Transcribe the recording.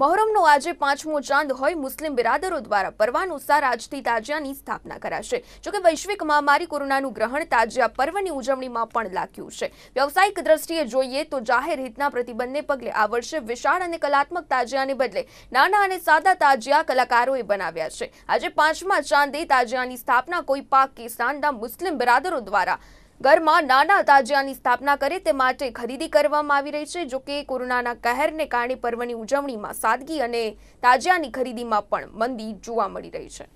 મહોરમનો આજે પાંચમો ચાંદ હોય મુસ્લિમ બિરાદરો દ્વારા પર્વાનુસાર આજથી તાજિયાની સ્થાપના કરાશે જોકે વૈશ્વિક મહામારી કોરોનાનું ગ્રહણ તાજિયા પર્વની ઉજવણીમાં પણ લાગ્યું છે વ્યવસાયિક દ્રષ્ટિએ જોઈએ તો જાહેર હિતના પ્રતિબંધને પગલે આ વર્ષે વિશાળ અને કલાત્મક તાજિયાને બદલે નાના અને સાદા તાજિયા કલાકારોએ બનાવ્યા છે આજે પાંચમા ચાંદે તાજિયાની સ્થાપના કોઈ પાક કે સાંડા મુસ્લિમ બિરાદરો દ્વારા ઘરમાં નાના તાજિયાની સ્થાપના કરે તે માટે ખરીદી કરવામાં આવી રહી છે જો કે કોરોનાના કહેરને કારણે પર્વની ઉજવણીમાં સાદગી અને તાજિયાની ખરીદીમાં પણ મંદી જોવા મળી રહી છે